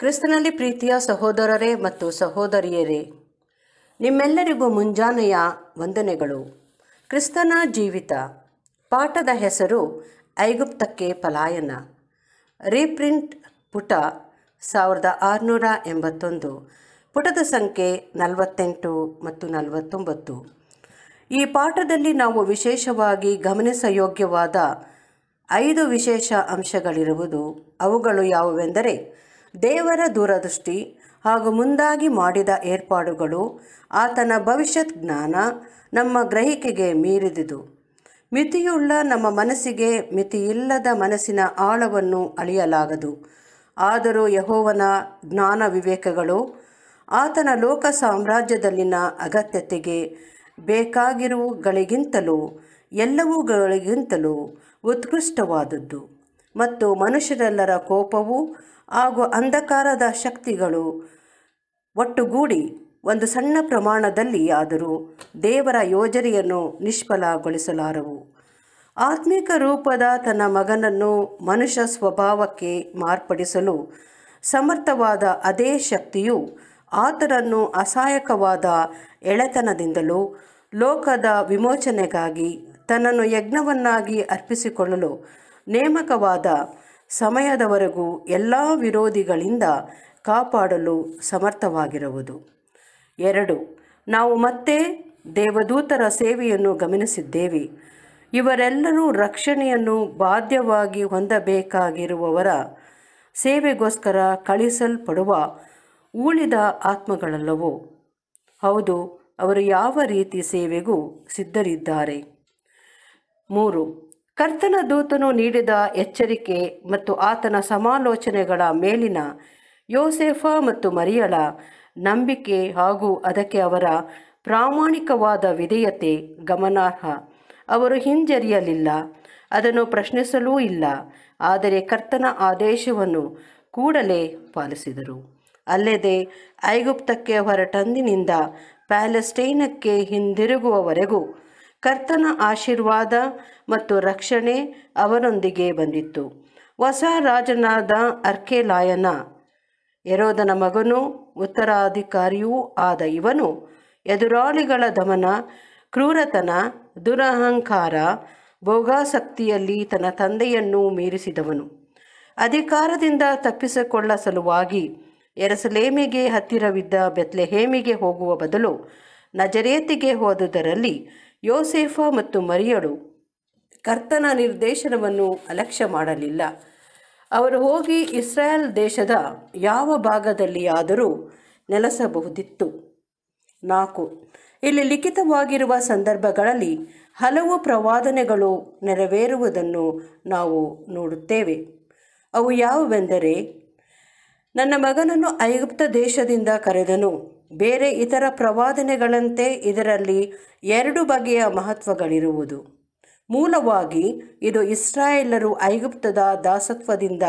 ಕ್ರಿಸ್ತನಲ್ಲಿ ಪ್ರೀತಿಯ ಸಹೋದರರೇ ಮತ್ತು ಸಹೋದರಿಯರೇ ನಿಮ್ಮೆಲ್ಲರಿಗೂ ಮುಂಜಾನೆಯ ವಂದನೆಗಳು ಕ್ರಿಸ್ತನ ಜೀವಿತ ಪಾಠದ ಹೆಸರು ಐಗುಪ್ತಕ್ಕೆ ಪಲಾಯನ ರೀಪ್ರಿಂಟ್ ಪುಟ ಸಾವಿರದ ಆರುನೂರ ಎಂಬತ್ತೊಂದು ಪುಟದ ಸಂಖ್ಯೆ ನಲವತ್ತೆಂಟು ಮತ್ತು ನಲವತ್ತೊಂಬತ್ತು ಈ ಪಾಠದಲ್ಲಿ ನಾವು ವಿಶೇಷವಾಗಿ ಗಮನಿಸಯೋಗ್ಯವಾದ ಐದು ವಿಶೇಷ ಅಂಶಗಳಿರುವುದು ಅವುಗಳು ಯಾವುವೆಂದರೆ ದೇವರ ದೂರದೃಷ್ಟಿ ಹಾಗೂ ಮುಂದಾಗಿ ಮಾಡಿದ ಏರ್ಪಾಡುಗಳು ಆತನ ಭವಿಷ್ಯತ್ ಜ್ಞಾನ ನಮ್ಮ ಗ್ರಹಿಕೆಗೆ ಮೀರಿದುದು ಮಿತಿಯುಳ್ಳ ನಮ್ಮ ಮನಸ್ಸಿಗೆ ಮಿತಿಯಿಲ್ಲದ ಮನಸ್ಸಿನ ಆಳವನ್ನು ಅಳಿಯಲಾಗದು ಆದರೂ ಯಹೋವನ ಜ್ಞಾನ ವಿವೇಕಗಳು ಆತನ ಲೋಕ ಸಾಮ್ರಾಜ್ಯದಲ್ಲಿನ ಅಗತ್ಯತೆಗೆ ಬೇಕಾಗಿರುವುಗಳಿಗಿಂತಲೂ ಎಲ್ಲವುಗಳಿಗಿಂತಲೂ ಉತ್ಕೃಷ್ಟವಾದದ್ದು ಮತ್ತು ಮನುಷ್ಯರೆಲ್ಲರ ಕೋಪವು ಹಾಗೂ ಅಂಧಕಾರದ ಶಕ್ತಿಗಳು ಒಟ್ಟುಗೂಡಿ ಒಂದು ಸಣ್ಣ ಪ್ರಮಾಣದಲ್ಲಿ ಆದರೂ ದೇವರ ಯೋಜನೆಯನ್ನು ನಿಷ್ಫಲಗೊಳಿಸಲಾರವು ಆತ್ಮಿಕ ರೂಪದ ತನ್ನ ಮಗನನ್ನು ಮನುಷ್ಯ ಸ್ವಭಾವಕ್ಕೆ ಮಾರ್ಪಡಿಸಲು ಸಮರ್ಥವಾದ ಅದೇ ಶಕ್ತಿಯು ಆತನನ್ನು ಅಸಹಾಯಕವಾದ ಎಳೆತನದಿಂದಲೂ ಲೋಕದ ವಿಮೋಚನೆಗಾಗಿ ತನ್ನನ್ನು ಯಜ್ಞವನ್ನಾಗಿ ಅರ್ಪಿಸಿಕೊಳ್ಳಲು ನೇಮಕವಾದ ಸಮಯದವರೆಗೂ ಎಲ್ಲ ವಿರೋಧಿಗಳಿಂದ ಕಾಪಾಡಲು ಸಮರ್ಥವಾಗಿರುವುದು ಎರಡು ನಾವು ಮತ್ತೆ ದೇವದೂತರ ಸೇವೆಯನ್ನು ಗಮನಿಸಿದ್ದೇವೆ ಇವರೆಲ್ಲರೂ ರಕ್ಷಣೆಯನ್ನು ಬಾಧ್ಯವಾಗಿ ಹೊಂದಬೇಕಾಗಿರುವವರ ಸೇವೆಗೋಸ್ಕರ ಕಳಿಸಲ್ಪಡುವ ಉಳಿದ ಆತ್ಮಗಳಲ್ಲವು ಹೌದು ಅವರು ಯಾವ ರೀತಿ ಸೇವೆಗೂ ಸಿದ್ಧರಿದ್ದಾರೆ ಮೂರು ಕರ್ತನ ದೂತನು ನೀಡಿದ ಎಚ್ಚರಿಕೆ ಮತ್ತು ಆತನ ಸಮಾಲೋಚನೆಗಳ ಮೇಲಿನ ಯೋಸೆಫ ಮತ್ತು ಮರಿಯಳ ನಂಬಿಕೆ ಹಾಗೂ ಅದಕ್ಕೆ ಅವರ ಪ್ರಾಮಾಣಿಕವಾದ ವಿಧೇಯತೆ ಗಮನಾರ್ಹ ಅವರು ಹಿಂಜರಿಯಲಿಲ್ಲ ಅದನ್ನು ಪ್ರಶ್ನಿಸಲೂ ಇಲ್ಲ ಆದರೆ ಕರ್ತನ ಆದೇಶವನ್ನು ಕೂಡಲೇ ಪಾಲಿಸಿದರು ಅಲ್ಲದೆ ಐಗುಪ್ತಕ್ಕೆ ಹೊರಟಂದಿನಿಂದ ಪ್ಯಾಲೆಸ್ಟೈನಕ್ಕೆ ಹಿಂದಿರುಗುವವರೆಗೂ ಕರ್ತನ ಆಶೀರ್ವಾದ ಮತ್ತು ರಕ್ಷಣೆ ಅವನೊಂದಿಗೆ ಬಂದಿತ್ತು ಹೊಸ ರಾಜನಾದ ಅರ್ಕೆಲಾಯನ ಎರೋದನ ಮಗನೂ ಉತ್ತರಾಧಿಕಾರಿಯೂ ಆದ ಇವನು ಎದುರಾಳಿಗಳ ದಮನ ಕ್ರೂರತನ ದುರಹಂಕಾರ ಭೋಗಾಸಕ್ತಿಯಲ್ಲಿ ತನ್ನ ತಂದೆಯನ್ನು ಮೀರಿಸಿದವನು ಅಧಿಕಾರದಿಂದ ತಪ್ಪಿಸಿಕೊಳ್ಳ ಸಲುವಾಗಿ ಎರಸಲೇಮಿಗೆ ಹತ್ತಿರವಿದ್ದ ಬೆತ್ಲೆಹೇಮಿಗೆ ಹೋಗುವ ಬದಲು ನಜರೇತಿಗೆ ಹೋದುದರಲ್ಲಿ ಯೋಸೇಫ ಮತ್ತು ಮರಿಯಳು ಕರ್ತನ ನಿರ್ದೇಶನವನ್ನು ಅಲಕ್ಷ್ಯ ಮಾಡಲಿಲ್ಲ ಅವರು ಹೋಗಿ ಇಸ್ರಾಯೇಲ್ ದೇಶದ ಯಾವ ಭಾಗದಲ್ಲಿಯಾದರೂ ನೆಲೆಸಬಹುದಿತ್ತು ನಾಲ್ಕು ಇಲ್ಲಿ ಲಿಖಿತವಾಗಿರುವ ಸಂದರ್ಭಗಳಲ್ಲಿ ಹಲವು ಪ್ರವಾದನೆಗಳು ನೆರವೇರುವುದನ್ನು ನಾವು ನೋಡುತ್ತೇವೆ ಅವು ಯಾವುವೆಂದರೆ ನನ್ನ ಮಗನನ್ನು ಐಗುಪ್ತ ದೇಶದಿಂದ ಕರೆದನು ಬೇರೆ ಇತರ ಪ್ರವಾದನೆಗಳಂತೆ ಇದರಲ್ಲಿ ಎರಡು ಬಗೆಯ ಮಹತ್ವಗಳಿರುವುದು ಮೂಲವಾಗಿ ಇದು ಇಸ್ರಾಯೇಲರು ಐಗುಪ್ತದ ದಾಸತ್ವದಿಂದ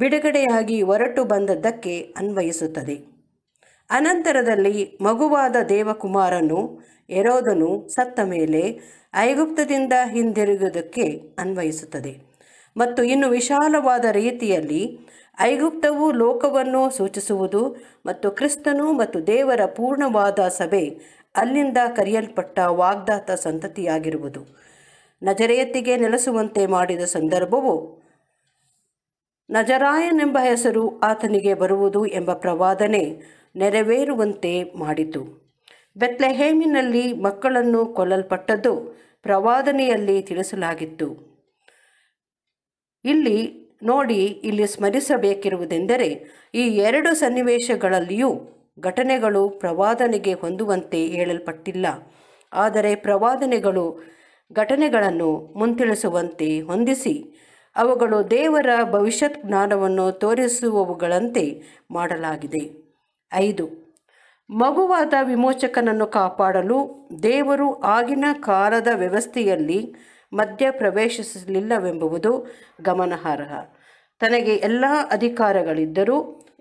ಬಿಡುಗಡೆಯಾಗಿ ಹೊರಟು ಬಂದದ್ದಕ್ಕೆ ಅನ್ವಯಿಸುತ್ತದೆ ಅನಂತರದಲ್ಲಿ ಮಗುವಾದ ದೇವಕುಮಾರನು ಎರೋದನು ಸತ್ತ ಮೇಲೆ ಐಗುಪ್ತದಿಂದ ಹಿಂದಿರುಗುವುದಕ್ಕೆ ಅನ್ವಯಿಸುತ್ತದೆ ಮತ್ತು ಇನ್ನು ವಿಶಾಲವಾದ ರೀತಿಯಲ್ಲಿ ಐಗುಪ್ತವು ಲೋಕವನ್ನು ಸೂಚಿಸುವುದು ಮತ್ತು ಕ್ರಿಸ್ತನು ಮತ್ತು ದೇವರ ಪೂರ್ಣವಾದ ಸಭೆ ಅಲ್ಲಿಂದ ಕರೆಯಲ್ಪಟ್ಟ ವಾಗ್ದಾತ ಸಂತತಿಯಾಗಿರುವುದು ನಜರೆಯತ್ತಿಗೆ ನೆಲೆಸುವಂತೆ ಮಾಡಿದ ಸಂದರ್ಭವು ನಜರಾಯನೆಂಬ ಹೆಸರು ಆತನಿಗೆ ಬರುವುದು ಎಂಬ ಪ್ರವಾದನೆ ನೆರವೇರುವಂತೆ ಮಾಡಿತು ಬೆತ್ಲೆಹೇಮಿನಲ್ಲಿ ಮಕ್ಕಳನ್ನು ಕೊಲ್ಲಲ್ಪಟ್ಟದ್ದು ಪ್ರವಾದನೆಯಲ್ಲಿ ತಿಳಿಸಲಾಗಿತ್ತು ಇಲ್ಲಿ ನೋಡಿ ಇಲ್ಲಿ ಸ್ಮರಿಸಬೇಕಿರುವುದೆಂದರೆ ಈ ಎರಡು ಸನ್ನಿವೇಶಗಳಲ್ಲಿಯೂ ಘಟನೆಗಳು ಪ್ರವಾದನೆಗೆ ಹೊಂದುವಂತೆ ಹೇಳಲ್ಪಟ್ಟಿಲ್ಲ ಆದರೆ ಪ್ರವಾದನೆಗಳು ಘಟನೆಗಳನ್ನು ಮುಂತಿಳಿಸುವಂತೆ ಹೊಂದಿಸಿ ಅವುಗಳು ದೇವರ ಭವಿಷ್ಯತ್ ಜ್ಞಾನವನ್ನು ತೋರಿಸುವವುಗಳಂತೆ ಮಾಡಲಾಗಿದೆ ಐದು ಮಗುವಾದ ವಿಮೋಚಕನನ್ನು ಕಾಪಾಡಲು ದೇವರು ಆಗಿನ ಕಾಲದ ವ್ಯವಸ್ಥೆಯಲ್ಲಿ ಮಧ್ಯ ಪ್ರವೇಶಿಸಲಿಲ್ಲವೆಂಬುದು ಗಮನಾರ್ಹ ತನಗೆ ಎಲ್ಲ ಅಧಿಕಾರಗಳಿದ್ದರೂ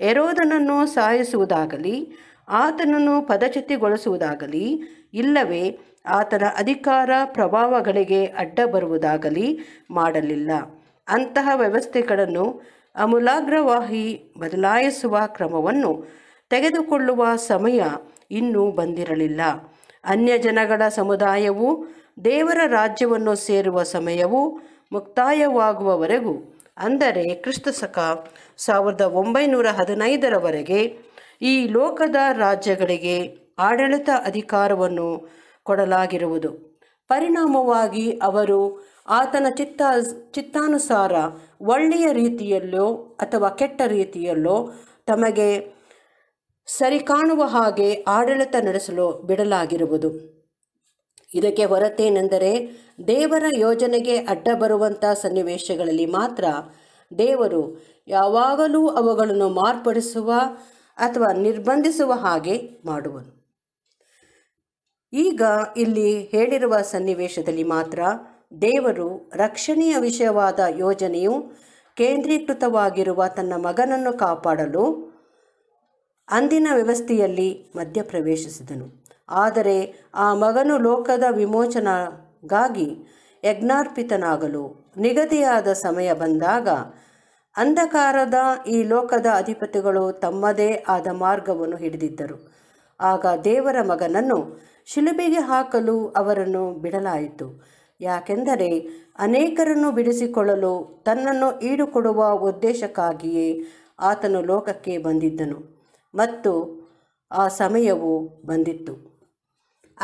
ಎರೋದನನ್ನು ಸಾಯಿಸುವುದಾಗಲಿ ಆತನನ್ನು ಪದಚ್ಯುತಿಗೊಳಿಸುವುದಾಗಲಿ ಇಲ್ಲವೇ ಆತನ ಅಧಿಕಾರ ಪ್ರಭಾವಗಳಿಗೆ ಅಡ್ಡ ಬರುವುದಾಗಲಿ ಮಾಡಲಿಲ್ಲ ಅಂತಹ ವ್ಯವಸ್ಥೆಗಳನ್ನು ಅಮೂಲಾಗ್ರವಾಹಿ ಬದಲಾಯಿಸುವ ಕ್ರಮವನ್ನು ತೆಗೆದುಕೊಳ್ಳುವ ಸಮಯ ಇನ್ನೂ ಬಂದಿರಲಿಲ್ಲ ಅನ್ಯ ಜನಗಳ ಸಮುದಾಯವು ದೇವರ ರಾಜ್ಯವನ್ನು ಸೇರುವ ಸಮಯವು ಮುಕ್ತಾಯವಾಗುವವರೆಗೂ ಅಂದರೆ ಸಕ ಸಾವಿರದ ಒಂಬೈನೂರ ಹದಿನೈದರವರೆಗೆ ಈ ಲೋಕದ ರಾಜ್ಯಗಳಿಗೆ ಆಡಳಿತ ಅಧಿಕಾರವನ್ನು ಕೊಡಲಾಗಿರುವುದು ಪರಿಣಾಮವಾಗಿ ಅವರು ಆತನ ಚಿತ್ತ ಚಿತ್ತಾನುಸಾರ ಒಳ್ಳೆಯ ರೀತಿಯಲ್ಲೋ ಅಥವಾ ಕೆಟ್ಟ ರೀತಿಯಲ್ಲೋ ತಮಗೆ ಕಾಣುವ ಹಾಗೆ ಆಡಳಿತ ನಡೆಸಲು ಬಿಡಲಾಗಿರುವುದು ಇದಕ್ಕೆ ಹೊರತೇನೆಂದರೆ ದೇವರ ಯೋಜನೆಗೆ ಅಡ್ಡ ಬರುವಂಥ ಸನ್ನಿವೇಶಗಳಲ್ಲಿ ಮಾತ್ರ ದೇವರು ಯಾವಾಗಲೂ ಅವುಗಳನ್ನು ಮಾರ್ಪಡಿಸುವ ಅಥವಾ ನಿರ್ಬಂಧಿಸುವ ಹಾಗೆ ಮಾಡುವನು ಈಗ ಇಲ್ಲಿ ಹೇಳಿರುವ ಸನ್ನಿವೇಶದಲ್ಲಿ ಮಾತ್ರ ದೇವರು ರಕ್ಷಣೆಯ ವಿಷಯವಾದ ಯೋಜನೆಯು ಕೇಂದ್ರೀಕೃತವಾಗಿರುವ ತನ್ನ ಮಗನನ್ನು ಕಾಪಾಡಲು ಅಂದಿನ ವ್ಯವಸ್ಥೆಯಲ್ಲಿ ಮಧ್ಯಪ್ರವೇಶಿಸಿದನು ಆದರೆ ಆ ಮಗನು ಲೋಕದ ವಿಮೋಚನಗಾಗಿ ಯಜ್ಞಾರ್ಪಿತನಾಗಲು ನಿಗದಿಯಾದ ಸಮಯ ಬಂದಾಗ ಅಂಧಕಾರದ ಈ ಲೋಕದ ಅಧಿಪತಿಗಳು ತಮ್ಮದೇ ಆದ ಮಾರ್ಗವನ್ನು ಹಿಡಿದಿದ್ದರು ಆಗ ದೇವರ ಮಗನನ್ನು ಶಿಲುಬೆಗೆ ಹಾಕಲು ಅವರನ್ನು ಬಿಡಲಾಯಿತು ಯಾಕೆಂದರೆ ಅನೇಕರನ್ನು ಬಿಡಿಸಿಕೊಳ್ಳಲು ತನ್ನನ್ನು ಈಡುಕೊಡುವ ಉದ್ದೇಶಕ್ಕಾಗಿಯೇ ಆತನು ಲೋಕಕ್ಕೆ ಬಂದಿದ್ದನು ಮತ್ತು ಆ ಸಮಯವು ಬಂದಿತ್ತು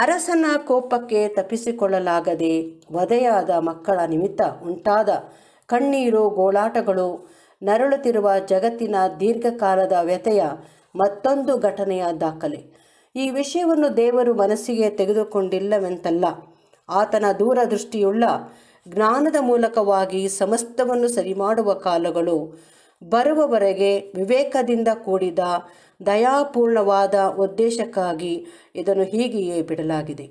ಅರಸನ ಕೋಪಕ್ಕೆ ತಪ್ಪಿಸಿಕೊಳ್ಳಲಾಗದೆ ವಧೆಯಾದ ಮಕ್ಕಳ ನಿಮಿತ್ತ ಉಂಟಾದ ಕಣ್ಣೀರು ಗೋಳಾಟಗಳು ನರಳುತ್ತಿರುವ ಜಗತ್ತಿನ ದೀರ್ಘಕಾಲದ ವ್ಯಥೆಯ ಮತ್ತೊಂದು ಘಟನೆಯ ದಾಖಲೆ ಈ ವಿಷಯವನ್ನು ದೇವರು ಮನಸ್ಸಿಗೆ ತೆಗೆದುಕೊಂಡಿಲ್ಲವೆಂತಲ್ಲ ಆತನ ದೂರದೃಷ್ಟಿಯುಳ್ಳ ಜ್ಞಾನದ ಮೂಲಕವಾಗಿ ಸಮಸ್ತವನ್ನು ಸರಿಮಾಡುವ ಕಾಲಗಳು ಬರುವವರೆಗೆ ವಿವೇಕದಿಂದ ಕೂಡಿದ ದಯಾಪೂರ್ಣವಾದ ಉದ್ದೇಶಕ್ಕಾಗಿ ಇದನ್ನು ಹೀಗೆಯೇ ಬಿಡಲಾಗಿದೆ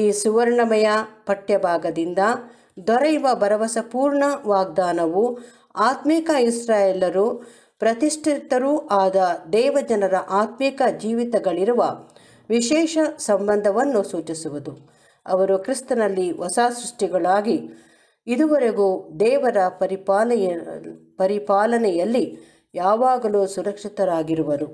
ಈ ಸುವರ್ಣಮಯ ಪಠ್ಯಭಾಗದಿಂದ ದೊರೆಯುವ ಭರವಸಪೂರ್ಣ ವಾಗ್ದಾನವು ಆತ್ಮಿಕ ಇಸ್ರಾಯೇಲರು ಪ್ರತಿಷ್ಠಿತರೂ ಆದ ದೇವಜನರ ಆತ್ಮೀಕ ಜೀವಿತಗಳಿರುವ ವಿಶೇಷ ಸಂಬಂಧವನ್ನು ಸೂಚಿಸುವುದು ಅವರು ಕ್ರಿಸ್ತನಲ್ಲಿ ಹೊಸ ಸೃಷ್ಟಿಗಳಾಗಿ ಇದುವರೆಗೂ ದೇವರ ಪರಿಪಾಲೆಯ ಪರಿಪಾಲನೆಯಲ್ಲಿ ಯಾವಾಗಲೂ ಸುರಕ್ಷಿತರಾಗಿರುವರು